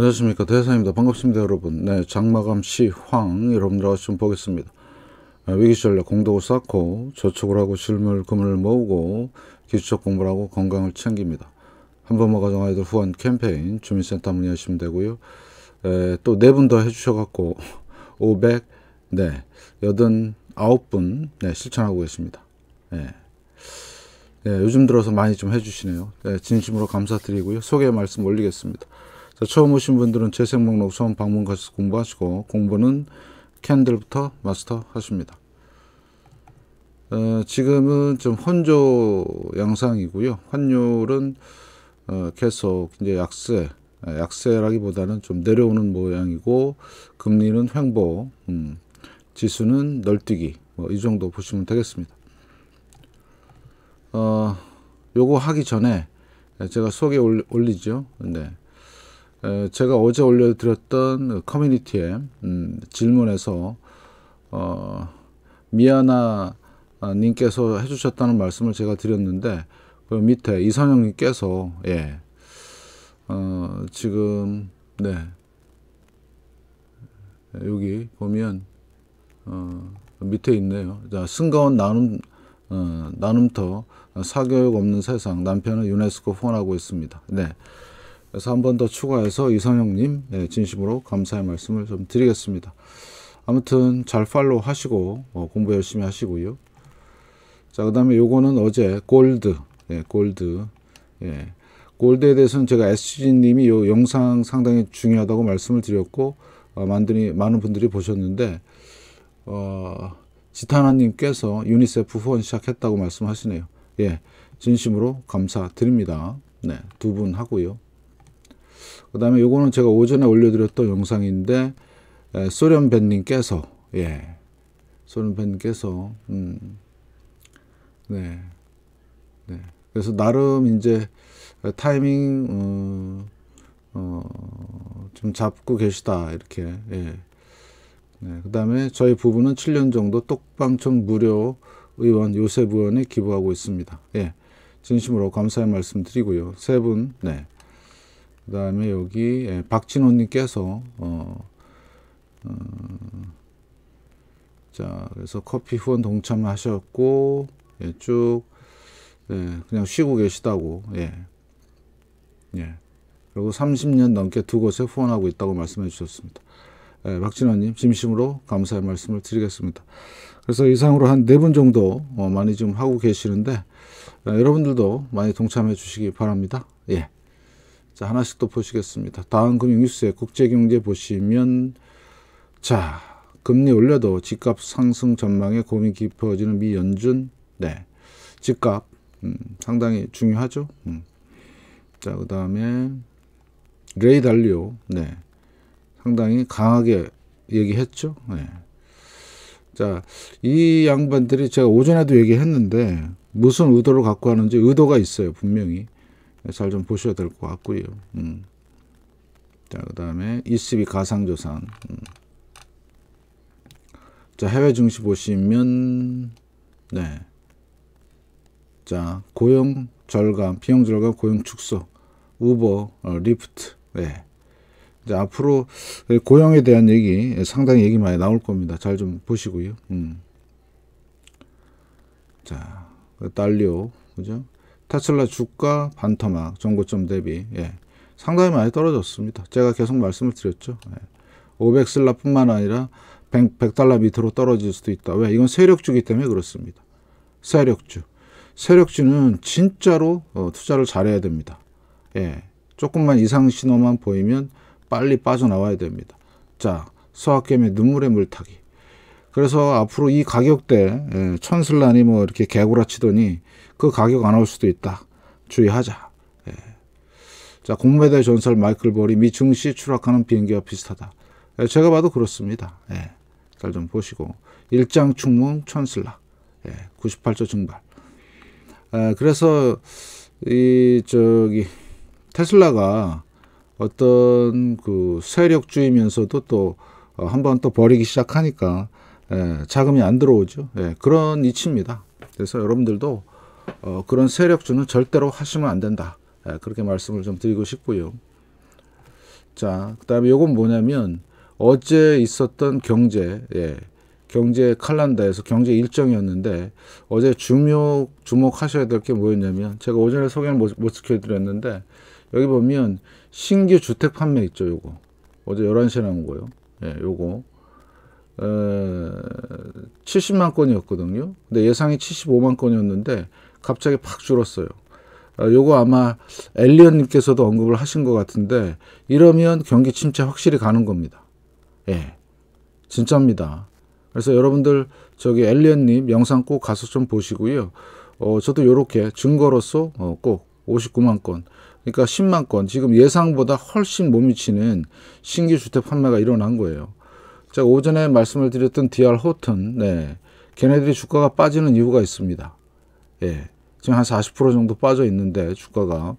안녕하십니까 대사입니다 반갑습니다 여러분 네 장마감 시황 여러분들하좀 보겠습니다 위기 네, 시절 공덕을 쌓고 저축을 하고 실물 금을 모으고 기초적 공부를 하고 건강을 챙깁니다 한번만 가정 아이들 후원 캠페인 주민센터 문의하시면 되고요 또네 분 더 해주셔갖고 500 네, 아홉 분 네, 실천하고 계십니다 네. 네, 요즘 들어서 많이 좀 해주시네요 네, 진심으로 감사드리고요 소개 말씀 올리겠습니다 자, 처음 오신 분들은 재생 목록 처음 방문 가서 공부하시고 공부는 캔들부터 마스터 하십니다. 어, 지금은 좀 혼조 양상이고요. 환율은 어, 계속 이제 약세, 아, 약세라기보다는 좀 내려오는 모양이고 금리는 횡보, 음, 지수는 널뛰기 뭐이 정도 보시면 되겠습니다. 어, 요거 하기 전에 제가 소개 올리, 죠 네. 제가 어제 올려드렸던 그 커뮤니티에 음, 질문에서 어, 미아나 아, 님께서 해주셨다는 말씀을 제가 드렸는데 그 밑에 이선영 님께서 예, 어, 지금 네 여기 보면 어, 밑에 있네요. 자, 승가원 나눔 어, 나눔터 사교육 없는 세상 남편은 유네스코 후원하고 있습니다. 네. 그래서 한 번 더 추가해서 이상형님 네, 진심으로 감사의 말씀을 좀 드리겠습니다. 아무튼 잘 팔로우 하시고 어, 공부 열심히 하시고요. 자, 그 다음에 요거는 어제 골드, 예, 골드, 예. 골드에 대해서는 제가 SG님이 요 영상 상당히 중요하다고 말씀을 드렸고, 어, 만드니, 많은 분들이 보셨는데, 어, 지타나님께서 유니세프 후원 시작했다고 말씀하시네요. 예, 진심으로 감사드립니다. 네, 두 분 하고요. 그 다음에 요거는 제가 오전에 올려드렸던 영상인데 예, 소련밴님께서 예 소련밴님께서 음, 네, 네 그래서 나름 이제 타이밍 음, 어, 좀 잡고 계시다 이렇게 예. 네, 그 다음에 저희 부부는 7년 정도 똑방촌 무료 의원 요셉 의원에 기부하고 있습니다. 예, 진심으로 감사의 말씀 드리고요. 세 분, 네. 그 다음에 여기 예, 박진호님께서 어, 어, 자 그래서 커피 후원 동참하셨고 예, 쭉 예, 그냥 쉬고 계시다고 예. 예. 그리고 30년 넘게 두 곳에 후원하고 있다고 말씀해 주셨습니다. 예, 박진호님 진심으로 감사의 말씀을 드리겠습니다. 그래서 이상으로 한 네 분 정도 어, 많이 좀 하고 계시는데 예, 여러분들도 많이 동참해 주시기 바랍니다. 예. 자, 하나씩 또 보시겠습니다. 다음 금융뉴스에 국제경제 보시면 자, 금리 올려도 집값 상승 전망에 고민 깊어지는 미 연준. 네. 집값 음, 상당히 중요하죠. 음. 자, 그다음에 레이 달리오. 네. 상당히 강하게 얘기했죠. 네. 자, 이 양반들이 제가 오전에도 얘기했는데 무슨 의도를 갖고 하는지 의도가 있어요, 분명히. 잘좀 보셔야 될 것 같고요. 음. 자, 그 다음에 ECB 가상자산. 음. 자, 해외 증시 보시면, 네. 자, 고용 절감, 비용 절감, 고용 축소, 우버, 어, 리프트, 네. 이 앞으로 고용에 대한 얘기 상당히 얘기 많이 나올 겁니다. 잘 좀 보시고요. 음. 자, 달리오, 그죠? 테슬라 주가 반토막 전고점 대비 예, 상당히 많이 떨어졌습니다. 제가 계속 말씀을 드렸죠. 예, 500슬라뿐만 아니라 100, 100달러 밑으로 떨어질 수도 있다. 왜? 이건 세력주기 때문에 그렇습니다. 세력주. 세력주는 진짜로 어, 투자를 잘해야 됩니다. 예, 조금만 이상 신호만 보이면 빨리 빠져나와야 됩니다. 자, 수학개의 눈물의 물타기. 그래서 앞으로 이 가격대 예, 천슬라니뭐 이렇게 개구라치더니 그 가격 안 올 수도 있다. 주의하자. 예. 자 공매대 전설 마이클 버리 미증 시 추락하는 비행기와 비슷하다. 예, 제가 봐도 그렇습니다. 예. 잘 좀 보시고 일장 충문 천슬라 예. 98조 증발. 예, 그래서 이 저기 테슬라가 어떤 그 세력주의면서도 또 어, 한번 또 버리기 시작하니까 예, 자금이 안 들어오죠. 예, 그런 이치입니다. 그래서 여러분들도 어, 그런 세력주는 절대로 하시면 안 된다. 예, 그렇게 말씀을 좀 드리고 싶고요. 자, 그다음에 요건 뭐냐면 어제 있었던 경제, 예, 경제 칼란다에서 경제 일정이었는데 어제 주목 주목하셔야 될 게 뭐였냐면 제가 오전에 소개를 못, 못 시켜드렸는데 여기 보면 신규 주택 판매 있죠, 요거 어제 열한 시에 나온 거요. 예, 요거 70만 건이었거든요. 근데 예상이 75만 건이었는데 갑자기 팍 줄었어요. 아, 요거 아마 엘리언님께서도 언급을 하신 것 같은데 이러면 경기 침체 확실히 가는 겁니다. 예, 진짜입니다. 그래서 여러분들 저기 엘리언님 영상 꼭 가서 좀 보시고요. 어, 저도 요렇게 증거로서 어, 꼭 59만 건, 그러니까 10만 건 지금 예상보다 훨씬 못 미치는 신규 주택 판매가 일어난 거예요. 제 오전에 말씀을 드렸던 DR 호튼, 네. 걔네들이 주가가 빠지는 이유가 있습니다. 예. 지금 한 40% 정도 빠져 있는데, 주가가.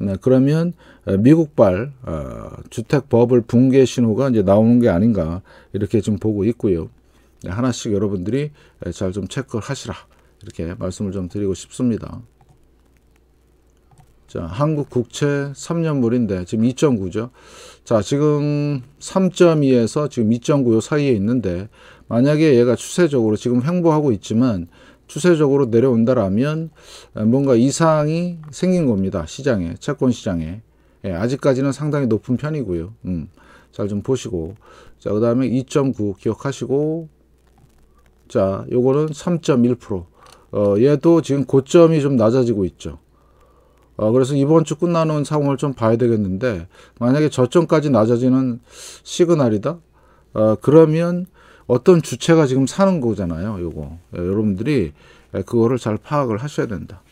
네, 그러면 어, 미국발 어, 주택 버블 붕괴 신호가 이제 나오는 게 아닌가 이렇게 좀 보고 있고요. 네, 하나씩 여러분들이 잘 좀 체크하시라 이렇게 말씀을 좀 드리고 싶습니다. 자, 한국 국채 3년물인데 지금 2.9죠. 자, 지금 3.2에서 지금 2.9요 사이에 있는데 만약에 얘가 추세적으로 지금 횡보하고 있지만 추세적으로 내려온다라면 뭔가 이상이 생긴 겁니다. 시장에, 채권 시장에. 예, 아직까지는 상당히 높은 편이고요. 음, 잘 좀 보시고. 자, 그 다음에 2.9 기억하시고. 자, 요거는 3.1%. 어, 얘도 지금 고점이 좀 낮아지고 있죠. 어, 그래서 이번 주 끝나는 상황을 좀 봐야 되겠는데 만약에 저점까지 낮아지는 시그널이다. 어, 그러면 어떤 주체가 지금 사는 거잖아요. 요거 예, 여러분들이 예, 그거를 잘 파악을 하셔야 된다.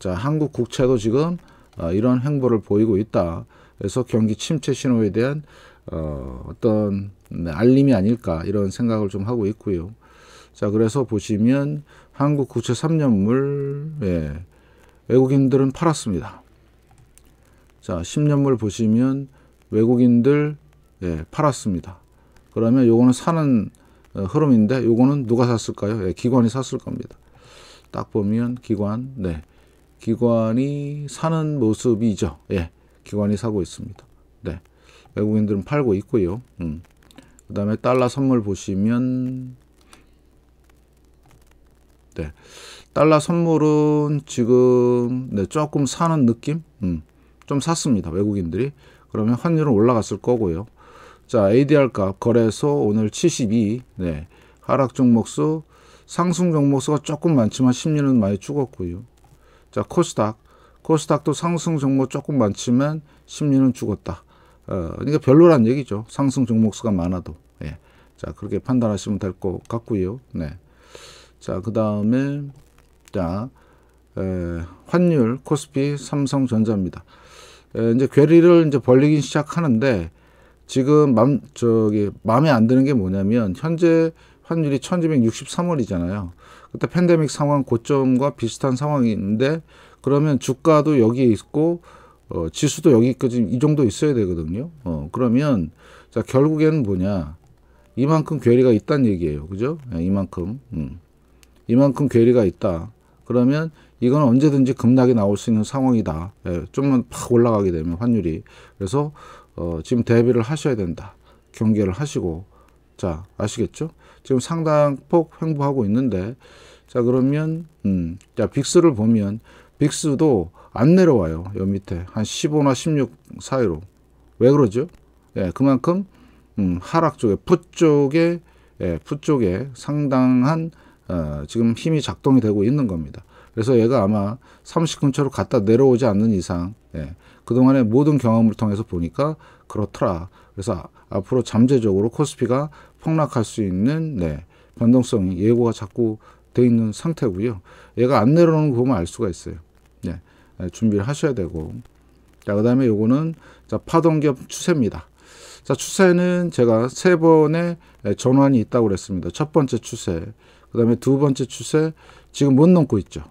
자, 한국 국채도 지금 어, 이런 행보를 보이고 있다. 그래서 경기 침체 신호에 대한 어, 어떤 네, 알림이 아닐까 이런 생각을 좀 하고 있고요. 자, 그래서 보시면 한국 국채 3년물 예. 외국인들은 팔았습니다. 자, 10년물 보시면 외국인들 예, 팔았습니다. 그러면 요거는 사는 어, 흐름인데 요거는 누가 샀을까요? 예, 기관이 샀을 겁니다. 딱 보면 기관, 네. 기관이 사는 모습이죠. 예. 기관이 사고 있습니다. 네. 외국인들은 팔고 있고요. 음. 그 다음에 달러 선물 보시면 네. 달러 선물은 지금 네, 조금 사는 느낌? 음, 좀 샀습니다. 외국인들이. 그러면 환율은 올라갔을 거고요. 자, ADR 값 거래소 오늘 72. 네. 하락 종목수 상승 종목수가 조금 많지만 심리는 많이 죽었고요. 자, 코스닥. 코스닥도 상승 종목 조금 많지만 심리는 죽었다. 어, 그러니까 별로란 얘기죠. 상승 종목수가 많아도. 예. 자, 그렇게 판단하시면 될 것 같고요. 네. 자, 그다음에 자, 에, 환율, 코스피, 삼성전자입니다. 에, 이제 괴리를 이제 벌리기 시작하는데 지금 맘 저기 마음에 안 드는 게 뭐냐면 현재 환율이 1263원이잖아요. 그때 팬데믹 상황 고점과 비슷한 상황인데 그러면 주가도 여기 있고 어, 지수도 여기까지 이 정도 있어야 되거든요. 어, 그러면 자 결국에는 뭐냐 이만큼 괴리가 있다는 얘기예요. 그죠? 예, 이만큼 음. 이만큼 괴리가 있다. 그러면 이건 언제든지 급락이 나올 수 있는 상황이다. 예, 좀만 팍 올라가게 되면 환율이. 그래서 어, 지금 대비를 하셔야 된다. 경계를 하시고 자 아시겠죠? 지금 상당폭 횡보하고 있는데 자 그러면 음, 자 빅스를 보면 빅스도 안 내려와요. 요 밑에 한 15나 16 사이로 왜 그러죠? 예, 그만큼 음, 하락 쪽에 풋 쪽에 예, 풋 쪽에 상당한 어, 지금 힘이 작동이 되고 있는 겁니다. 그래서 얘가 아마 30 근처로 갔다 내려오지 않는 이상 예, 그동안의 모든 경험을 통해서 보니까 그렇더라. 그래서 앞으로 잠재적으로 코스피가 폭락할 수 있는 네, 변동성이 예고가 자꾸 돼 있는 상태고요. 얘가 안 내려오는 거 보면 알 수가 있어요. 네, 예, 준비를 하셔야 되고 그 다음에 요거는 파동기업 추세입니다. 자, 추세는 제가 세 번의 예, 전환이 있다고 그랬습니다. 첫 번째 추세. 그다음에 두 번째 추세 지금 못 넘고 있죠.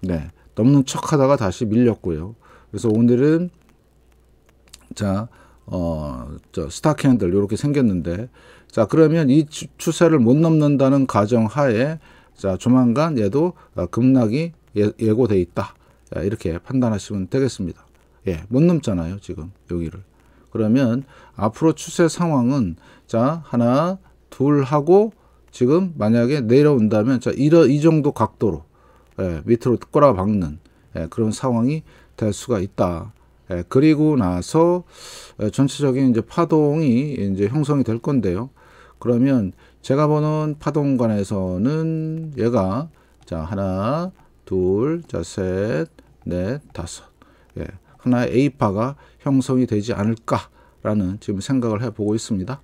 네. 넘는 척 하다가 다시 밀렸고요. 그래서 오늘은 자, 어, 저 스타 캔들 이렇게 생겼는데 자, 그러면 이 추세를 못 넘는다는 가정 하에 자, 조만간 얘도 아, 급락이 예, 고돼 있다. 자, 이렇게 판단하시면 되겠습니다. 예, 못 넘잖아요, 지금 여기를. 그러면 앞으로 추세 상황은 자, 하나, 둘 하고 지금 만약에 내려온다면 자 이런 이 정도 각도로 예, 밑으로 꼬라박는 예, 그런 상황이 될 수가 있다. 예, 그리고 나서 예, 전체적인 이제 파동이 이제 형성이 될 건데요. 그러면 제가 보는 파동관에서는 얘가 자 하나, 둘, 자 셋, 넷, 다섯. 예, 하나의 A파가 형성이 되지 않을까라는 지금 생각을 해보고 있습니다.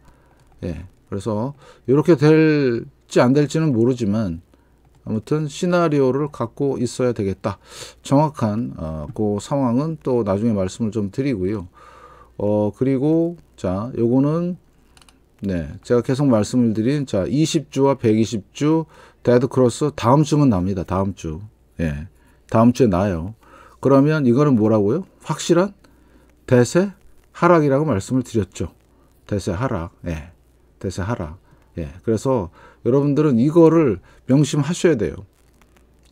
예. 그래서 이렇게 될지 안 될지는 모르지만 아무튼 시나리오를 갖고 있어야 되겠다. 정확한 어, 그 상황은 또 나중에 말씀을 좀 드리고요. 어 그리고 자 요거는 네 제가 계속 말씀을 드린 자 20주와 120주 데드크로스 다음 주면 납니다. 다음 주. 예. 다음 주에 나요. 그러면 이거는 뭐라고요? 확실한 대세 하락이라고 말씀을 드렸죠. 대세 하락. 예. 대세 하라. 예. 그래서 여러분들은 이거를 명심하셔야 돼요.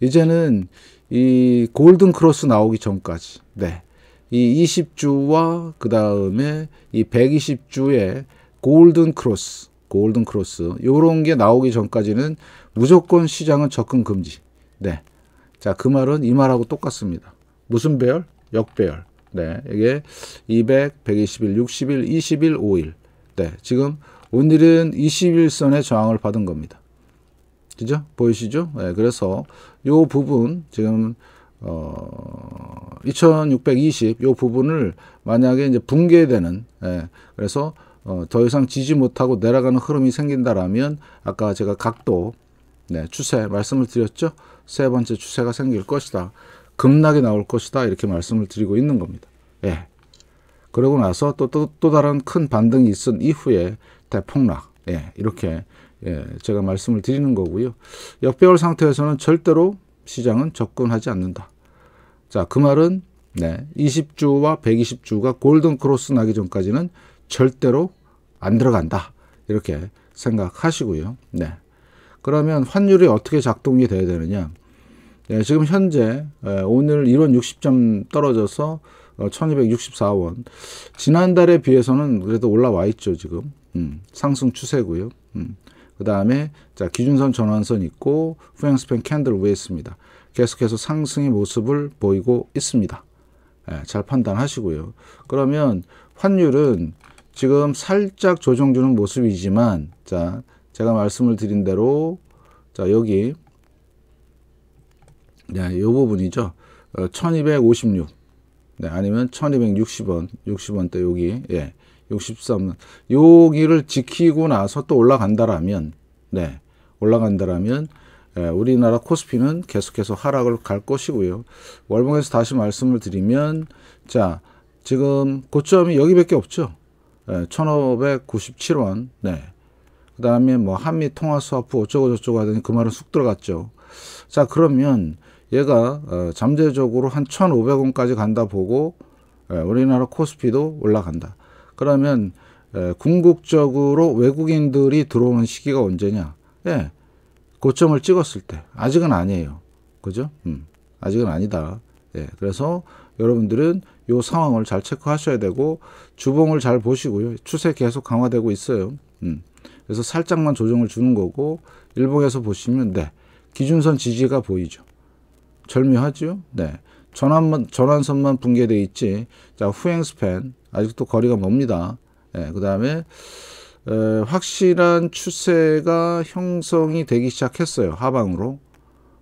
이제는 이 골든 크로스 나오기 전까지. 네. 이 20주와 그다음에 이 120주에 골든 크로스, 골든 크로스 요런 게 나오기 전까지는 무조건 시장은 접근 금지. 네. 자, 그 말은 이 말하고 똑같습니다. 무슨 배열? 역배열. 네. 이게 200, 121, 60일, 20일, 5일. 네. 지금 오늘은 21선의 저항을 받은 겁니다. 그죠? 보이시죠? 네, 그래서 요 부분 지금 어 2620, 요 부분을 만약에 이제 붕괴되는, 예, 그래서 어, 더 이상 지지 못하고 내려가는 흐름이 생긴다라 아까 제가 각도, 네, 추세 말씀을 드렸죠? 세 번째 추세가 생길 것이다. 급락이 나올 것이다. 이렇게 말씀을 드리고 있는 겁니다. 예. 그러고 나서 또, 또, 또 다른 큰 반등이 있은 이후에 대폭락. 예, 이렇게 예, 제가 말씀을 드리는 거고요. 역배열 상태에서는 절대로 시장은 접근하지 않는다. 자, 그 말은 네, 20주와 120주가 골든 크로스 나기 전까지는 절대로 안 들어간다. 이렇게 생각하시고요. 네. 그러면 환율이 어떻게 작동이 돼야 되느냐? 예, 지금 현재 예, 오늘 1원 60점 떨어져서 1264원. 어, 지난달에 비해서는 그래도 올라와 있죠, 지금. 음, 상승 추세고요. 음. 그 다음에 자 기준선 전환선 있고 후행스팬 캔들 위에 있습니다. 계속해서 상승의 모습을 보이고 있습니다. 예, 잘 판단하시고요. 그러면 환율은 지금 살짝 조정주는 모습이지만 자 제가 말씀을 드린 대로 자 여기 네, 요 부분이죠. 1256 어, 네, 아니면 1260원 60원대 여기 예. 63만. 여기를 지키고 나서 또 올라간다라면, 네, 올라간다라면, 예, 우리나라 코스피는 계속해서 하락을 갈 것이고요. 월봉에서 다시 말씀을 드리면, 자, 지금 고점이 여기밖에 없죠. 예, 1,597원, 네. 그 다음에 뭐 한미 통화 스와프 어쩌고저쩌고 하더니 그 말은 쑥 들어갔죠. 자, 그러면 얘가 어, 잠재적으로 한 1,500원까지 간다 보고, 예, 우리나라 코스피도 올라간다. 그러면 에, 궁극적으로 외국인들이 들어오는 시기가 언제냐? 예, 고점을 찍었을 때. 아직은 아니에요. 그죠? 음, 아직은 아니다. 예, 그래서 여러분들은 요 상황을 잘 체크하셔야 되고 주봉을 잘 보시고요. 추세 계속 강화되고 있어요. 음, 그래서 살짝만 조정을 주는 거고 일봉에서 보시면 네, 기준선 지지가 보이죠. 절묘하죠? 네. 전환만, 전환선만 붕괴돼 있지. 자, 후행 스팬. 아직도 거리가 멉니다. 예, 그 다음에, 확실한 추세가 형성이 되기 시작했어요. 하방으로.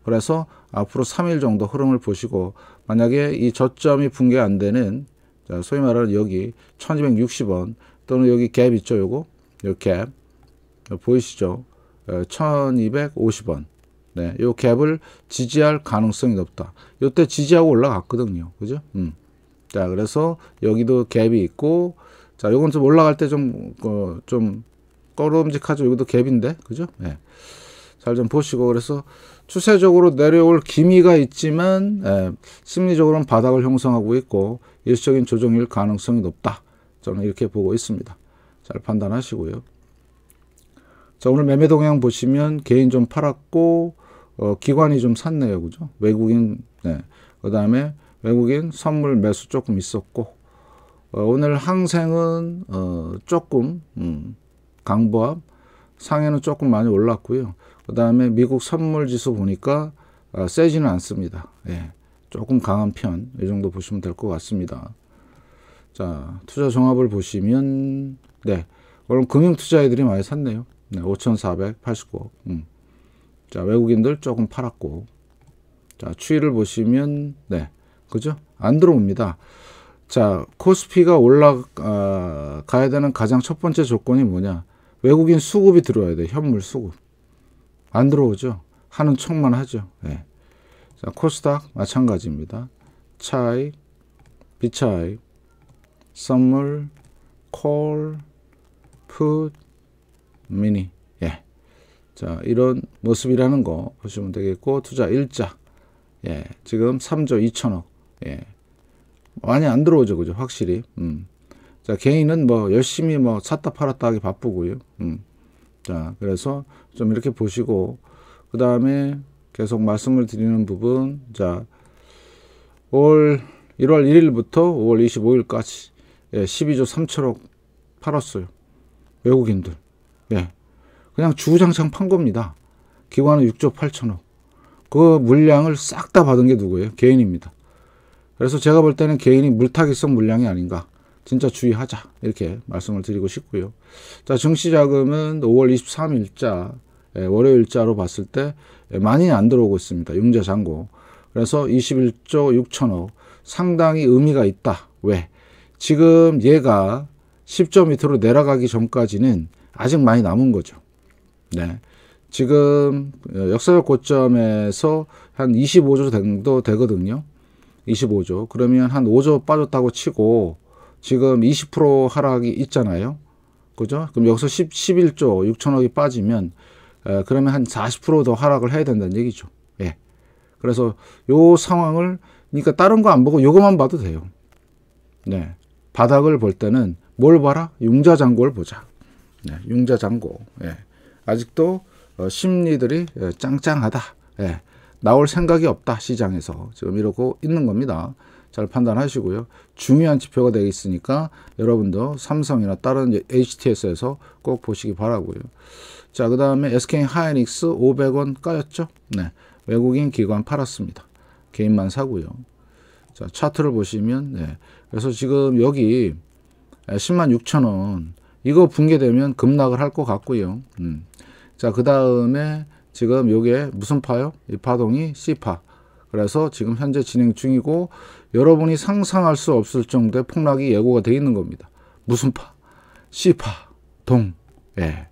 그래서 앞으로 3일 정도 흐름을 보시고, 만약에 이 저점이 붕괴 안 되는, 자, 소위 말하는 여기 1260원, 또는 여기 갭 있죠, 요거? 요 갭. 보이시죠? 1250원. 네, 요 갭을 지지할 가능성이 높다. 요 때 지지하고 올라갔거든요. 그죠? 음. 자, 그래서 여기도 갭이 있고, 자, 요건 좀 올라갈 때 좀, 어, 좀, 꺼름직하죠. 여기도 갭인데, 그죠? 예. 네. 잘좀 보시고, 그래서 추세적으로 내려올 기미가 있지만, 예, 심리적으로는 바닥을 형성하고 있고, 일시적인 조정일 가능성이 높다. 저는 이렇게 보고 있습니다. 잘 판단하시고요. 자, 오늘 매매 동향 보시면 개인 좀 팔았고, 어, 기관이 좀 샀네요. 그죠? 외국인, 네. 그 다음에 외국인 선물 매수 조금 있었고, 어, 오늘 항생은, 어, 조금, 음, 강보합, 상해는 조금 많이 올랐고요. 그 다음에 미국 선물 지수 보니까, 어, 세지는 않습니다. 예. 조금 강한 편, 이 정도 보시면 될 것 같습니다. 자, 투자 종합을 보시면, 네. 오늘 금융투자애들이 많이 샀네요. 네, 5,489억. 음. 자, 외국인들 조금 팔았고. 자, 추이를 보시면 네. 그죠? 안 들어옵니다. 자, 코스피가 올라가야 아, 되는 가장 첫 번째 조건이 뭐냐? 외국인 수급이 들어와야 돼. 현물 수급. 안 들어오죠. 하는 척만 하죠. 네. 자, 코스닥 마찬가지입니다. 차이, 비차이, 선물, 콜, 풋, 미니. 자, 이런 모습이라는 거 보시면 되겠고, 투자 일자. 예, 지금 3조 2천억. 예. 많이 안 들어오죠, 그죠? 확실히. 음. 자, 개인은 뭐 열심히 뭐 샀다 팔았다 하기 바쁘고요. 음. 자, 그래서 좀 이렇게 보시고, 그 다음에 계속 말씀을 드리는 부분, 자, 올 1월 1일부터 5월 25일까지 예, 12조 3천억 팔았어요. 외국인들. 예. 그냥 주구장창 판 겁니다. 기관은 6조 8천억. 그 물량을 싹 다 받은 게 누구예요? 개인입니다. 그래서 제가 볼 때는 개인이 물타기성 물량이 아닌가. 진짜 주의하자. 이렇게 말씀을 드리고 싶고요. 자, 증시자금은 5월 23일자, 예, 월요일자로 봤을 때 많이 안 들어오고 있습니다. 융자잔고. 그래서 21조 6천억. 상당히 의미가 있다. 왜? 지금 얘가 10조 밑으로 내려가기 전까지는 아직 많이 남은 거죠. 네. 지금 역사적 고점에서 한 25조 정도 되거든요. 25조. 그러면 한 5조 빠졌다고 치고 지금 20% 하락이 있잖아요. 그죠? 그럼 여기서 10, 11조 6천억이 빠지면 에, 그러면 한 40%더 하락을 해야 된다는 얘기죠. 예. 그래서 요 상황을 그러니까 다른 거 안 보고 요것만 봐도 돼요. 네. 바닥을 볼 때는 뭘 봐라? 융자잔고를 보자. 네. 융자잔고. 예. 아직도 어, 심리들이 예, 짱짱하다. 예. 나올 생각이 없다 시장에서 지금 이러고 있는 겁니다. 잘 판단하시고요. 중요한 지표가 되어 으니까 여러분도 삼성이나 다른 HTS에서 꼭 보시기 바라고요. 자, 그 다음에 SK 하이닉스 500원 까였죠? 네. 외국인 기관 팔았습니다. 개인만 사고요. 자, 차트를 보시면, 네. 그래서 지금 여기 10만 예, 6천 원, 이거 붕괴되면 급락을 할 것 같고요. 음. 자, 그 다음에 지금 요게 무슨 파요? 이 파동이 C파. 그래서 지금 현재 진행 중이고 여러분이 상상할 수 없을 정도의 폭락이 예고가 되어 있는 겁니다. 무슨 파? C파 동. 예.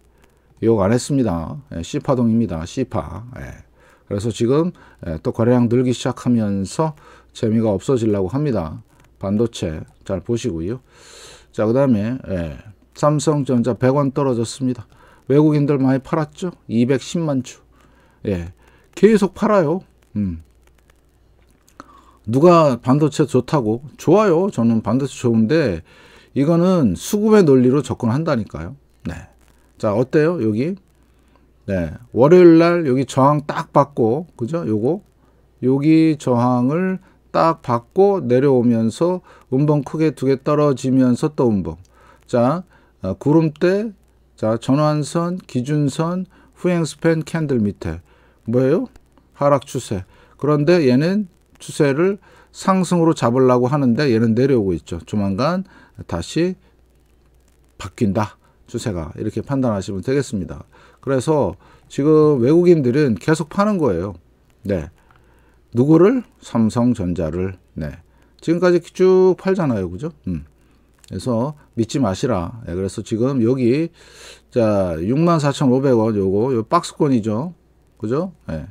욕 안 했습니다. 예, C파 동입니다. C파. 예. 그래서 지금 예, 또 거래량 늘기 시작하면서 재미가 없어지려고 합니다. 반도체 잘 보시고요. 자, 그 다음에 예. 삼성전자 100원 떨어졌습니다. 외국인들 많이 팔았죠? 210만 주. 예. 계속 팔아요. 음. 누가 반도체 좋다고? 좋아요. 저는 반도체 좋은데 이거는 수급의 논리로 접근한다니까요. 네. 자, 어때요? 여기. 네. 월요일 날 여기 저항 딱 받고 그죠? 요거 여기 저항을 딱 받고 내려오면서 음봉 크게 두 개 떨어지면서 또 음봉. 자, 어, 구름대, 자 전환선, 기준선, 후행 스팬 캔들 밑에 뭐예요? 하락 추세. 그런데 얘는 추세를 상승으로 잡으려고 하는데 얘는 내려오고 있죠. 조만간 다시 바뀐다. 추세가 이렇게 판단하시면 되겠습니다. 그래서 지금 외국인들은 계속 파는 거예요. 네. 누구를? 삼성전자를. 네. 지금까지 쭉 팔잖아요. 그죠? 음. 그래서 믿지 마시라. 예, 그래서 지금 여기 자 64,500원 요거 요 박스권이죠. 그죠? 예.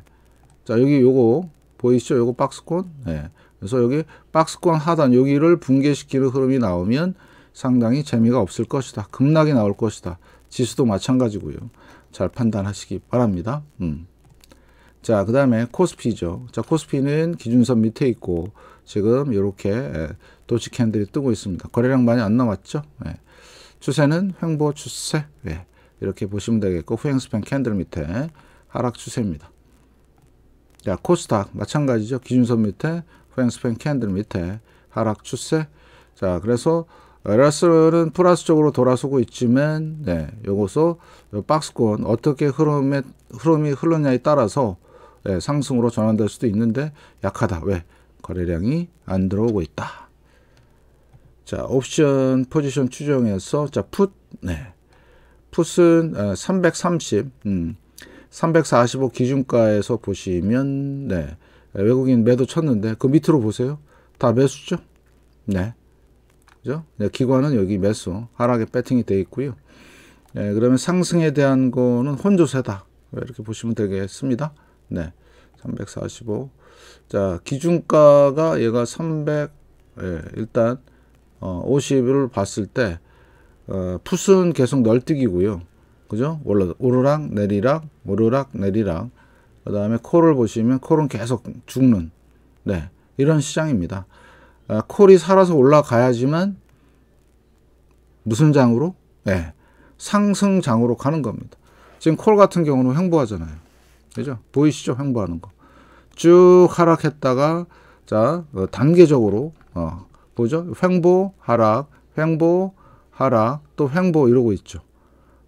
자 여기 요거 보이시죠? 요거 박스권. 예. 그래서 여기 박스권 하단 여기를 붕괴시키는 흐름이 나오면 상당히 재미가 없을 것이다. 급락이 나올 것이다. 지수도 마찬가지고요. 잘 판단하시기 바랍니다. 음. 자, 그 다음에 코스피죠. 자, 코스피는 기준선 밑에 있고, 지금 이렇게 예, 도지 캔들이 뜨고 있습니다. 거래량 많이 안 남았죠? 예. 추세는 횡보 추세. 예. 이렇게 보시면 되겠고 후행스팬 캔들 밑에 하락 추세입니다. 자, 코스닥 마찬가지죠. 기준선 밑에 후행스팬 캔들 밑에 하락 추세. 자, 그래서 라스는 플러스 쪽으로 돌아서고 있지만 네, 요것도 박스권 어떻게 흐름에, 흐름이 흐르냐에 따라서 예, 상승으로 전환될 수도 있는데 약하다. 왜? 거래량이 안 들어오고 있다. 자, 옵션 포지션 추정에서 자, 풋. 네. 풋은 330, 어, 음, 345 기준가에서 보시면 네. 외국인 매도 쳤는데 그 밑으로 보세요. 다 매수죠. 네. 그죠? 네, 기관은 여기 매수, 하락에 배팅이 돼 있고요. 네, 그러면 상승에 대한 거는 혼조세다. 이렇게 보시면 되겠습니다. 네. 345. 자, 기준가가 얘가 300 예, 일단 어, 50을 봤을 때 어, 푸스는 계속 널뛰기고요. 그죠? 오르락 내리락 오르락 내리락 그 다음에 콜을 보시면 콜은 계속 죽는 네 이런 시장입니다. 아, 콜이 살아서 올라가야지만 무슨 장으로? 네, 상승장으로 가는 겁니다. 지금 콜 같은 경우는 횡보하잖아요. 그죠? 보이시죠? 횡보하는 거. 쭉 하락했다가 자 어, 단계적으로 어, 뭐죠? 횡보, 하락, 횡보, 하락, 또 횡보 이러고 있죠.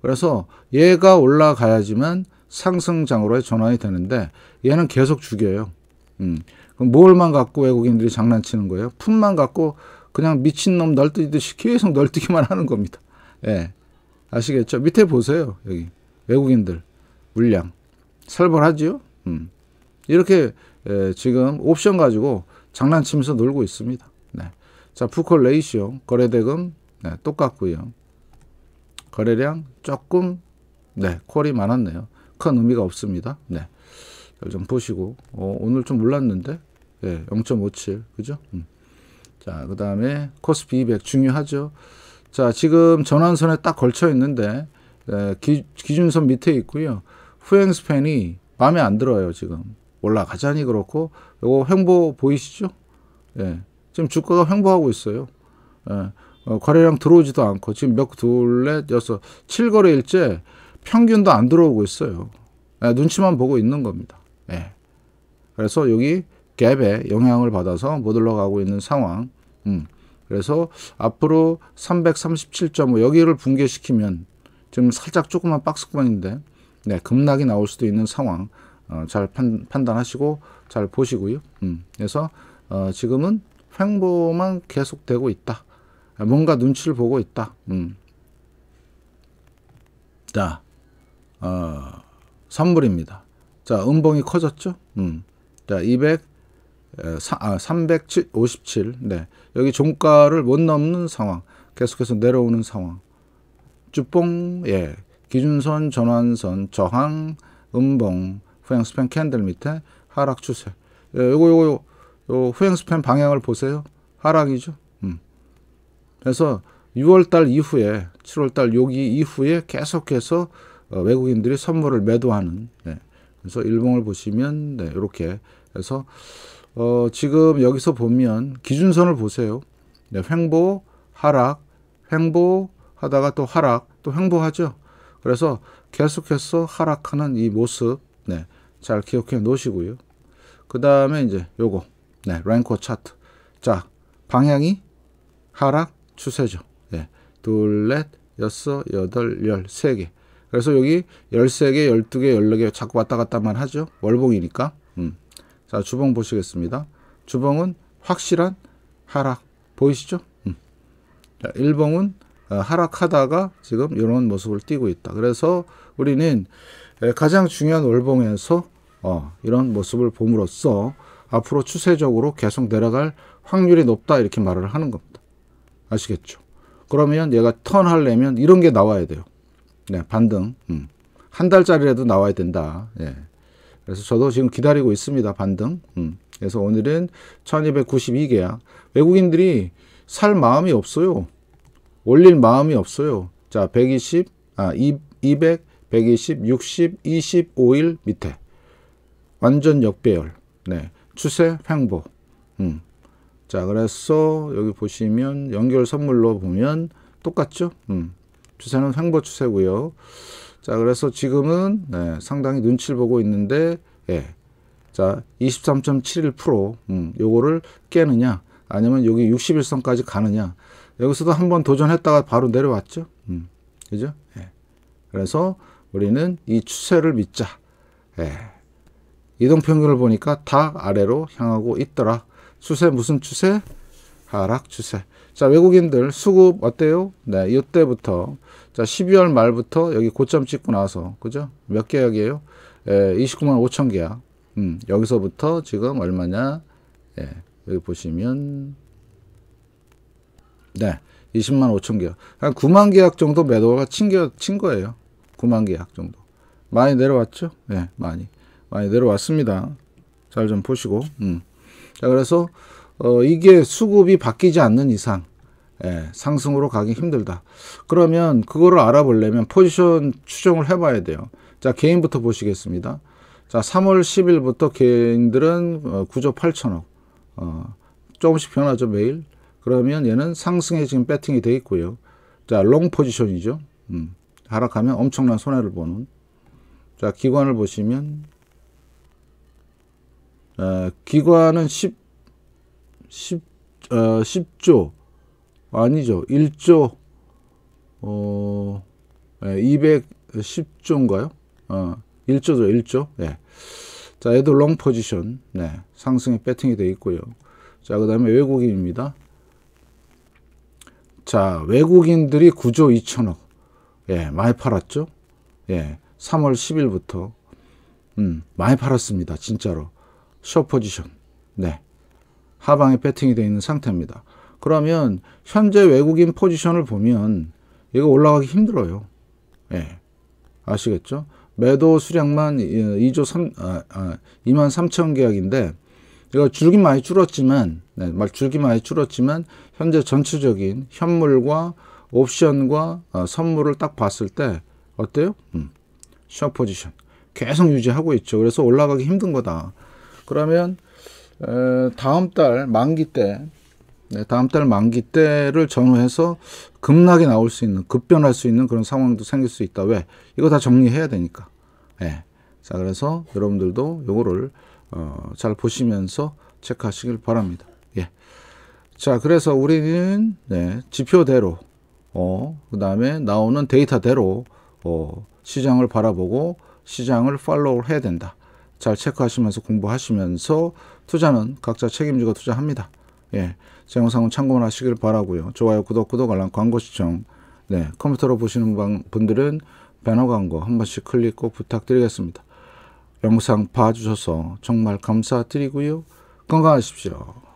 그래서 얘가 올라가야지만 상승장으로의 전환이 되는데 얘는 계속 죽여요. 음. 그럼 뭘만 갖고 외국인들이 장난치는 거예요? 품만 갖고 그냥 미친놈 널뛰듯이 계속 널뛰기만 하는 겁니다. 예. 아시겠죠? 밑에 보세요. 여기. 외국인들. 물량. 살벌하지요? 음. 이렇게 예, 지금 옵션 가지고 장난치면서 놀고 있습니다. 자, 푸콜 레이시오, 거래대금, 네, 똑같고요 거래량 조금, 네, 콜이 많았네요. 큰 의미가 없습니다. 네. 좀 보시고, 어, 오늘 좀 올랐는데, 예, 0.57, 그죠? 음. 자, 그 다음에 코스피 200 중요하죠. 자, 지금 전환선에 딱 걸쳐 있는데, 예, 기, 기준선 밑에 있고요 후행 스팬이 마음에 안 들어요, 지금. 올라가자니 그렇고, 요거 횡보 보이시죠? 예. 지금 주가가 횡보하고 있어요. 예. 어, 거래량 들어오지도 않고 지금 몇 둘레 여섯 7거래일째 평균도 안 들어오고 있어요. 예, 눈치만 보고 있는 겁니다. 예. 그래서 여기 갭에 영향을 받아서 못 올라가고 있는 상황. 음. 그래서 앞으로 337.5 여기를 붕괴시키면 지금 살짝 조그만 박스권인데 네, 급락이 나올 수도 있는 상황 어, 잘 판, 단하시고잘 보시고요. 음. 그래서 어, 지금은 횡보만 계속되고 있다. 뭔가 눈치를 보고 있다. 음. 자, 어, 선물입니다. 자, 음봉이 커졌죠? 음. 자, 200, 아, 357. 네. 여기 종가를 못 넘는 상황. 계속해서 내려오는 상황. 쭈뽕, 예. 기준선, 전환선, 저항, 음봉, 후행 스팬 캔들 밑에 하락 추세. 예, 요거, 요거, 요거. 요 후행 스팸 방향을 보세요. 하락이죠. 음. 그래서 6월달 이후에 7월달 여기 이후에 계속해서 어, 외국인들이 선물을 매도하는. 네. 그래서 일봉을 보시면 네, 이렇게 해서 어, 지금 여기서 보면 기준선을 보세요. 네, 횡보, 하락, 횡보 하다가 또 하락, 또 횡보하죠. 그래서 계속해서 하락하는 이 모습, 네, 잘 기억해 놓으시고요. 그 다음에 이제 요거 네, 랭코 차트. 자, 방향이 하락 추세죠. 네, 둘, 넷, 여섯, 여덟, 열, 세 개. 그래서 여기 열 세 개, 열 두 개, 열 네 개 자꾸 왔다 갔다만 하죠. 월봉이니까. 음. 자, 주봉 보시겠습니다. 주봉은 확실한 하락. 보이시죠? 음. 자, 일봉은 어, 하락하다가 지금 이런 모습을 띄고 있다. 그래서 우리는 가장 중요한 월봉에서 어, 이런 모습을 봄으로써 앞으로 추세적으로 계속 내려갈 확률이 높다 이렇게 말을 하는 겁니다. 아시겠죠? 그러면 얘가 턴 하려면 이런 게 나와야 돼요. 네, 반등. 음. 한 달짜리라도 나와야 된다. 예. 그래서 저도 지금 기다리고 있습니다. 반등. 음. 그래서 오늘은 1292개야. 외국인들이 살 마음이 없어요. 올릴 마음이 없어요. 자, 120, 아, 200, 120, 60, 25일 밑에. 완전 역배열. 네. 추세 횡보. 음. 자, 그래서 여기 보시면 연결 선물로 보면 똑같죠? 음. 추세는 횡보 추세고요. 자, 그래서 지금은 네, 상당히 눈치를 보고 있는데 예. 자, 23.71% 음, 요거를 깨느냐 아니면 여기 61선까지 가느냐. 여기서도 한번 도전했다가 바로 내려왔죠. 음. 그죠? 예. 그래서 우리는 이 추세를 믿자. 예. 이동평균을 보니까 다 아래로 향하고 있더라. 추세 무슨 추세? 하락 추세. 자 외국인들 수급 어때요? 네 이때부터 자 12월 말부터 여기 고점 찍고 나서 그죠? 몇 계약이에요? 에, 29만 5천 계약. 음, 여기서부터 지금 얼마냐? 예, 여기 보시면 네 20만 5천 계약. 한 9만 계약 정도 매도가 친, 게, 친 거예요. 9만 계약 정도. 많이 내려왔죠? 네 많이. 많이 내려왔습니다. 잘 좀 보시고. 음. 자, 그래서 어, 이게 수급이 바뀌지 않는 이상 예, 상승으로 가기 힘들다. 그러면 그거를 알아보려면 포지션 추정을 해봐야 돼요. 자, 개인부터 보시겠습니다. 자, 3월 10일부터 개인들은 어, 9조 8천억. 어, 조금씩 변하죠, 매일. 그러면 얘는 상승에 지금 배팅이 돼 있고요. 자, 롱 포지션이죠. 음, 하락하면 엄청난 손해를 보는. 자, 기관을 보시면 에, 어, 기관은 10, 10, 어, 10조 아니죠 1조 어, 210조인가요? 예, 어, 1조죠 어, 1조 예. 자 얘도 롱 포지션 네, 상승에 배팅이 되어 있고요 자그 다음에 외국인입니다 자 외국인들이 9조 2천억 예 많이 팔았죠 예 3월 10일부터 음 많이 팔았습니다 진짜로 쇼 포지션. 네. 하방에 배팅이 되어 있는 상태입니다. 그러면 현재 외국인 포지션을 보면 얘가 올라가기 힘들어요. 예. 아시겠죠? 매도 수량만 2조 3, 아, 아, 2만 3천 계약인데 이거 줄긴 많이 줄었지만 네, 말 줄긴 많이 줄었지만 현재 전체적인 현물과 옵션과 어, 선물을 딱 봤을 때 어때요? 음, 숏 포지션 계속 유지하고 있죠. 그래서 올라가기 힘든 거다. 그러면 다음 달 만기 때 네, 다음 달 만기 때를 전후해서 급락이 나올 수 있는 급변할 수 있는 그런 상황도 생길 수 있다. 왜? 이거 다 정리해야 되니까. 예. 자 그래서 여러분들도 요거를 어, 잘 보시면서 체크하시길 바랍니다. 예. 자 그래서 우리는 네, 지표대로 어, 그 다음에 나오는 데이터대로 어, 시장을 바라보고 시장을 팔로우 해야 된다. 잘 체크하시면서 공부하시면서 투자는 각자 책임지고 투자합니다. 예. 제 영상은 참고만 하시길 바라고요. 좋아요, 구독, 구독, 알람, 광고 시청. 네, 컴퓨터로 보시는 분들은 배너 광고 한 번씩 클릭 꼭 부탁드리겠습니다. 영상 봐주셔서 정말 감사드리고요. 건강하십시오.